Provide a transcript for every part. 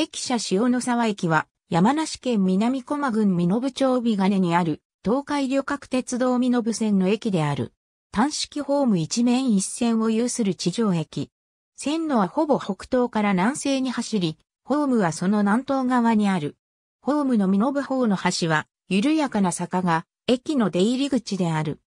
駅舎塩の沢駅は、山梨県南駒郡身延町美金にある、東海旅客鉄道身延線の駅である。単式ホーム一面一線を有する地上駅。線路はほぼ北東から南西に走り、ホームはその南東側にある。ホームの身延方の橋は、緩やかな坂が、駅の出入り口である。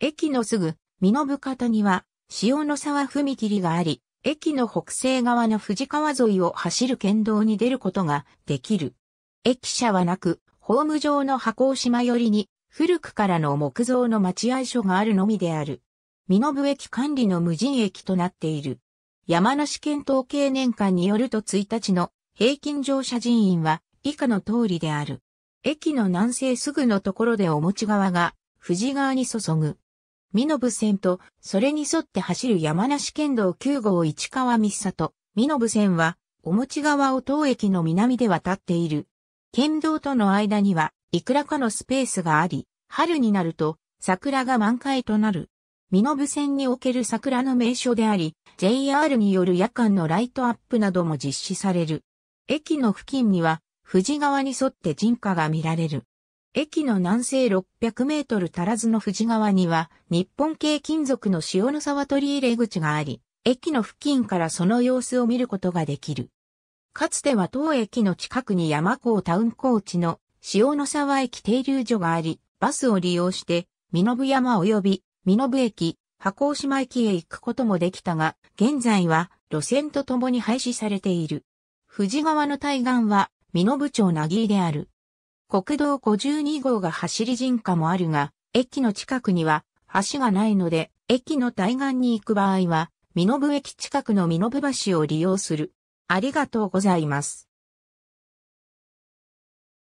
駅のすぐ、身延方には、潮の沢踏切があり、駅の北西側の藤川沿いを走る県道に出ることができる。駅舎はなく、ホーム上の箱島寄りに、古くからの木造の待合所があるのみである。身延駅管理の無人駅となっている。山梨県統計年間によると1日の平均乗車人員は以下の通りである。駅の南西すぐのところでおち側が富士川に注ぐ。身延線と、それに沿って走る山梨県道9号市川三里、身延線は、おち川を当駅の南で渡っている。県道との間には、いくらかのスペースがあり、春になると、桜が満開となる。身延線における桜の名所であり、JR による夜間のライトアップなども実施される。駅の付近には、富士川に沿って人家が見られる。駅の南西600メートル足らずの富士川には、日本系金属の塩の沢取入れ口があり、駅の付近からその様子を見ることができる。かつては当駅の近くに山港タウン高地の塩の沢駅停留所があり、バスを利用して、身延山及び身延駅、箱島駅へ行くこともできたが、現在は路線とともに廃止されている。富士川の対岸は身延町なぎである。国道52号が走り人家もあるが、駅の近くには橋がないので、駅の対岸に行く場合は、身延駅近くの身延橋を利用する。ありがとうございます。